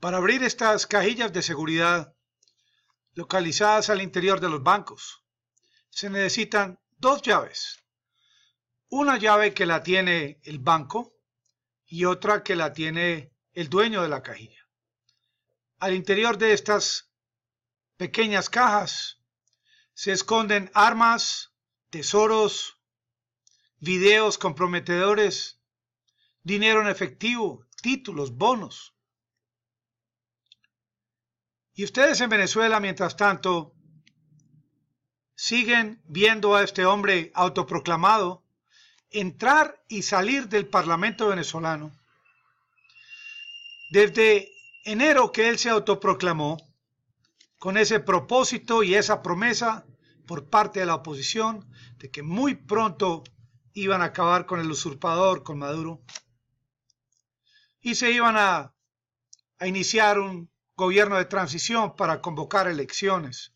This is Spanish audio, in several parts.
para abrir estas cajillas de seguridad localizadas al interior de los bancos. Se necesitan dos llaves. Una llave que la tiene el banco y otra que la tiene el dueño de la cajilla. Al interior de estas pequeñas cajas se esconden armas, tesoros, videos comprometedores, dinero en efectivo, títulos, bonos y ustedes en Venezuela, mientras tanto, siguen viendo a este hombre autoproclamado entrar y salir del Parlamento venezolano. Desde enero que él se autoproclamó, con ese propósito y esa promesa por parte de la oposición de que muy pronto iban a acabar con el usurpador, con Maduro, y se iban a, a iniciar un gobierno de transición para convocar elecciones,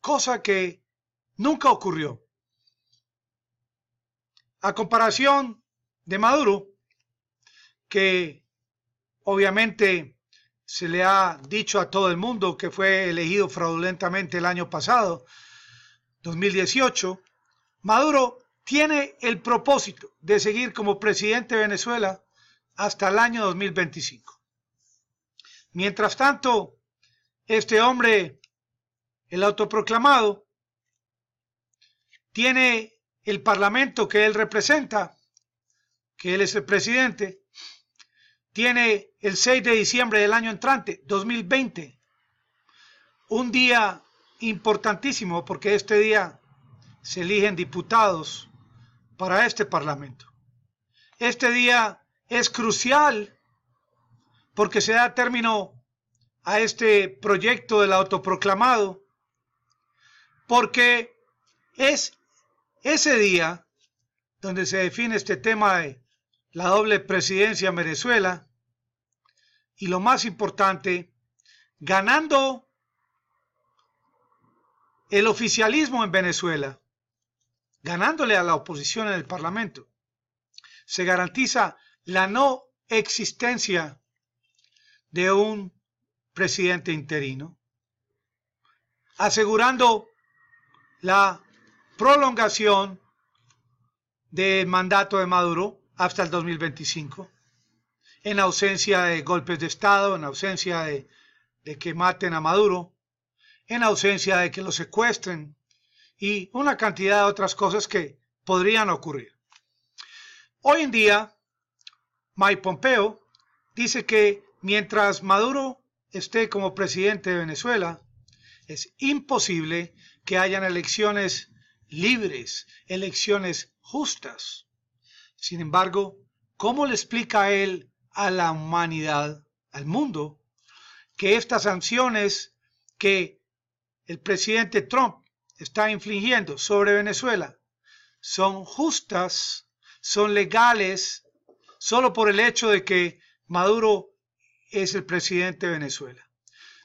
cosa que nunca ocurrió. A comparación de Maduro, que obviamente se le ha dicho a todo el mundo que fue elegido fraudulentamente el año pasado, 2018, Maduro tiene el propósito de seguir como presidente de Venezuela hasta el año 2025. Mientras tanto, este hombre, el autoproclamado, tiene el Parlamento que él representa, que él es el presidente, tiene el 6 de diciembre del año entrante, 2020, un día importantísimo porque este día se eligen diputados para este Parlamento. Este día es crucial porque se da término a este proyecto del autoproclamado, porque es ese día donde se define este tema de la doble presidencia en Venezuela y lo más importante, ganando el oficialismo en Venezuela, ganándole a la oposición en el Parlamento, se garantiza la no existencia de un presidente interino, asegurando la prolongación del mandato de Maduro hasta el 2025, en ausencia de golpes de Estado, en ausencia de, que maten a Maduro, en ausencia de que lo secuestren y una cantidad de otras cosas que podrían ocurrir. Hoy en día, Mike Pompeo dice que Mientras Maduro esté como presidente de Venezuela, es imposible que hayan elecciones libres, elecciones justas. Sin embargo, ¿cómo le explica él a la humanidad, al mundo, que estas sanciones que el presidente Trump está infligiendo sobre Venezuela son justas, son legales, solo por el hecho de que Maduro es el presidente de Venezuela.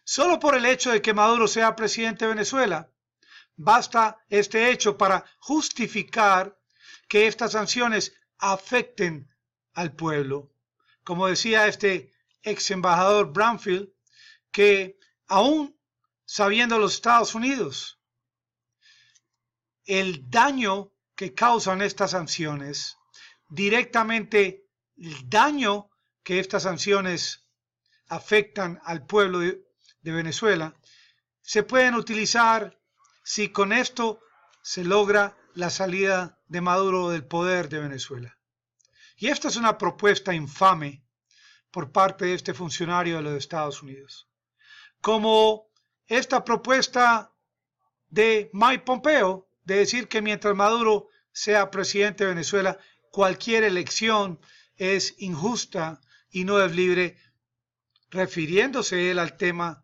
Solo por el hecho de que Maduro sea presidente de Venezuela, basta este hecho para justificar que estas sanciones afecten al pueblo. Como decía este ex embajador bramfield que aún sabiendo los Estados Unidos el daño que causan estas sanciones, directamente el daño que estas sanciones afectan al pueblo de, Venezuela, se pueden utilizar si con esto se logra la salida de Maduro del poder de Venezuela. Y esta es una propuesta infame por parte de este funcionario de los Estados Unidos. Como esta propuesta de Mike Pompeo de decir que mientras Maduro sea presidente de Venezuela, cualquier elección es injusta y no es libre refiriéndose él al tema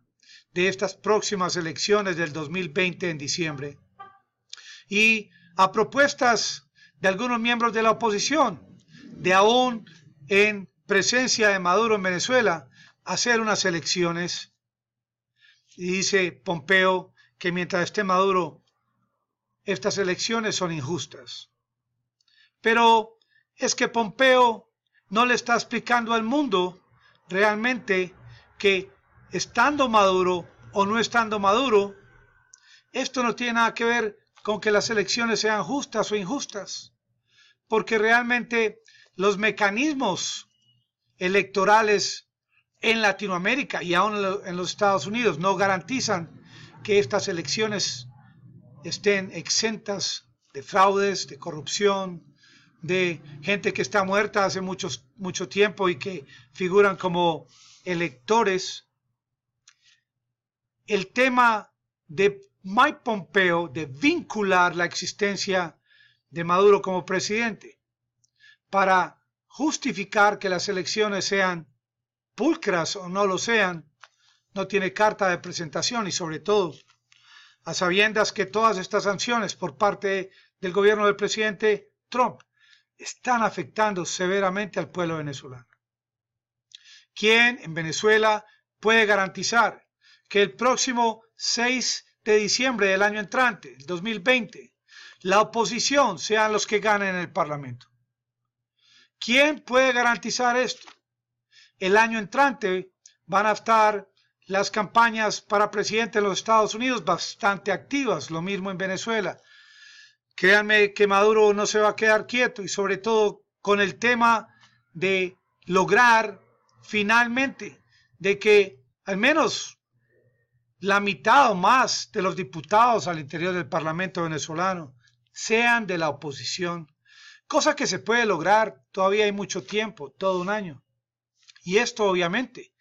de estas próximas elecciones del 2020 en diciembre, y a propuestas de algunos miembros de la oposición de aún en presencia de Maduro en Venezuela hacer unas elecciones. Y dice Pompeo que mientras esté Maduro, estas elecciones son injustas. Pero es que Pompeo no le está explicando al mundo realmente que estando maduro o no estando maduro, esto no tiene nada que ver con que las elecciones sean justas o injustas, porque realmente los mecanismos electorales en Latinoamérica y aún en los Estados Unidos no garantizan que estas elecciones estén exentas de fraudes, de corrupción, de gente que está muerta hace muchos, mucho tiempo y que figuran como electores el tema de Mike Pompeo de vincular la existencia de Maduro como presidente para justificar que las elecciones sean pulcras o no lo sean, no tiene carta de presentación y sobre todo a sabiendas que todas estas sanciones por parte del gobierno del presidente Trump están afectando severamente al pueblo venezolano. Quién en Venezuela puede garantizar que el próximo 6 de diciembre del año entrante, 2020, la oposición sean los que ganen el Parlamento. ¿Quién puede garantizar esto? El año entrante van a estar las campañas para presidente de los Estados Unidos bastante activas, lo mismo en Venezuela. Créanme que Maduro no se va a quedar quieto y sobre todo con el tema de lograr finalmente de que al menos la mitad o más de los diputados al interior del Parlamento venezolano sean de la oposición, cosa que se puede lograr, todavía hay mucho tiempo, todo un año. Y esto obviamente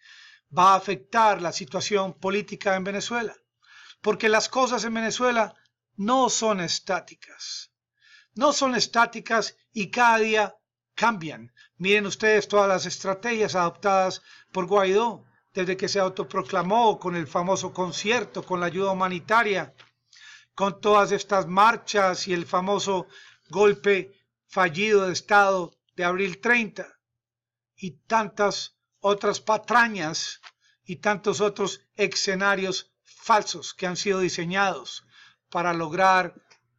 va a afectar la situación política en Venezuela, porque las cosas en Venezuela no son estáticas. No son estáticas y cada día cambian. Miren ustedes todas las estrategias adoptadas por Guaidó desde que se autoproclamó con el famoso concierto, con la ayuda humanitaria, con todas estas marchas y el famoso golpe fallido de Estado de abril 30 y tantas otras patrañas y tantos otros escenarios falsos que han sido diseñados para lograr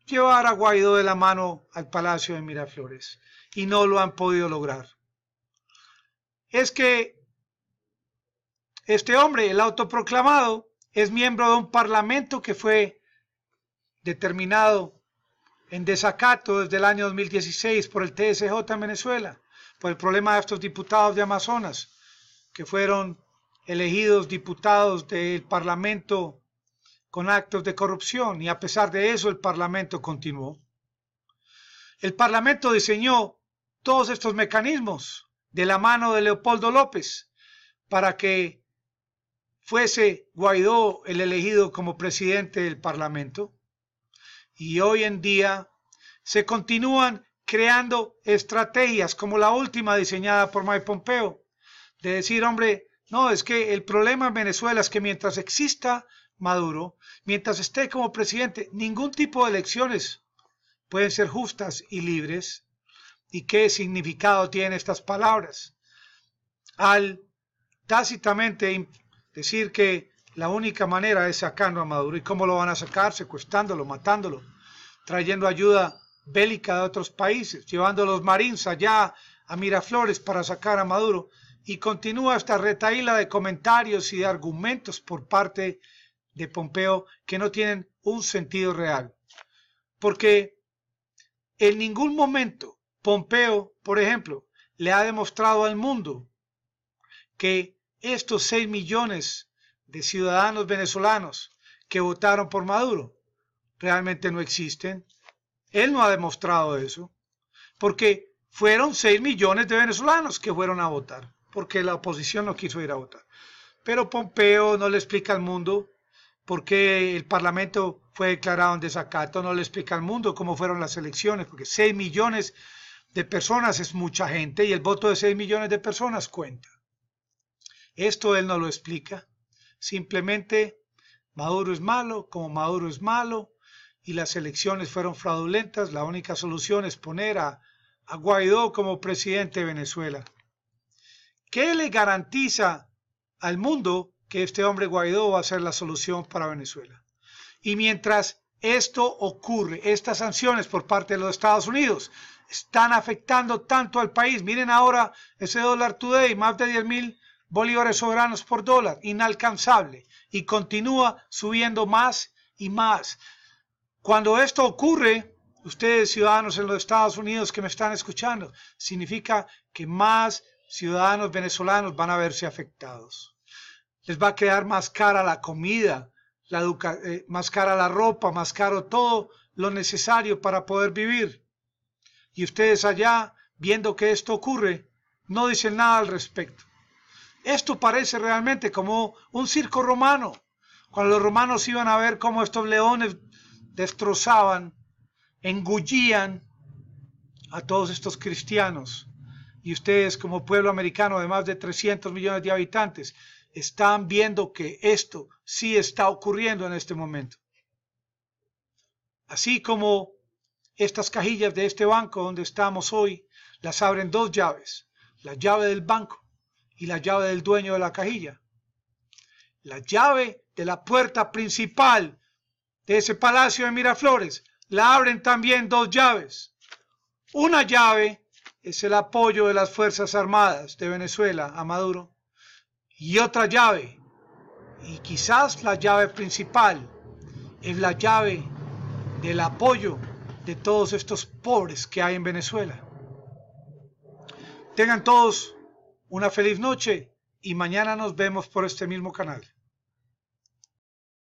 llevar a Guaidó de la mano al Palacio de Miraflores y no lo han podido lograr. Es que este hombre, el autoproclamado, es miembro de un parlamento que fue determinado en desacato desde el año 2016 por el TSJ en Venezuela, por el problema de estos diputados de Amazonas, que fueron elegidos diputados del Parlamento con actos de corrupción y a pesar de eso el Parlamento continuó. El Parlamento diseñó todos estos mecanismos de la mano de Leopoldo López para que fuese Guaidó el elegido como presidente del Parlamento. Y hoy en día se continúan creando estrategias como la última diseñada por Mike Pompeo, de decir, hombre, no, es que el problema en Venezuela es que mientras exista Maduro, mientras esté como presidente, ningún tipo de elecciones pueden ser justas y libres y qué significado tienen estas palabras. Al tácitamente decir que la única manera es sacarlo a Maduro. ¿Y cómo lo van a sacar? Secuestrándolo, matándolo, trayendo ayuda bélica de otros países, llevando a los marines allá a Miraflores para sacar a Maduro. Y continúa esta retaíla de comentarios y de argumentos por parte de Pompeo que no tienen un sentido real. Porque en ningún momento Pompeo, por ejemplo, le ha demostrado al mundo que estos 6 millones de ciudadanos venezolanos que votaron por Maduro realmente no existen. Él no ha demostrado eso, porque fueron 6 millones de venezolanos que fueron a votar, porque la oposición no quiso ir a votar. Pero Pompeo no le explica al mundo por qué el Parlamento fue declarado en desacato, no le explica al mundo cómo fueron las elecciones, porque 6 millones de personas es mucha gente y el voto de 6 millones de personas cuenta. Esto él no lo explica. Simplemente Maduro es malo, como Maduro es malo y las elecciones fueron fraudulentas, la única solución es poner a, a Guaidó como presidente de Venezuela. ¿Qué le garantiza al mundo que este hombre Guaidó va a ser la solución para Venezuela? Y mientras esto ocurre, estas sanciones por parte de los Estados Unidos, están afectando tanto al país. Miren ahora ese dólar today, más de 10 mil bolívares soberanos por dólar, inalcanzable. Y continúa subiendo más y más. Cuando esto ocurre, ustedes ciudadanos en los Estados Unidos que me están escuchando, significa que más ciudadanos venezolanos van a verse afectados. Les va a quedar más cara la comida, la eh, más cara la ropa, más caro todo lo necesario para poder vivir y ustedes allá, viendo que esto ocurre, no dicen nada al respecto. Esto parece realmente como un circo romano, cuando los romanos iban a ver cómo estos leones destrozaban, engullían a todos estos cristianos. Y ustedes como pueblo americano de más de 300 millones de habitantes están viendo que esto sí está ocurriendo en este momento. Así como estas cajillas de este banco donde estamos hoy las abren dos llaves, la llave del banco y la llave del dueño de la cajilla. La llave de la puerta principal de ese palacio de Miraflores la abren también dos llaves. Una llave es el apoyo de las Fuerzas Armadas de Venezuela a Maduro y otra llave, y quizás la llave principal, es la llave del apoyo de todos estos pobres que hay en Venezuela. Tengan todos una feliz noche y mañana nos vemos por este mismo canal.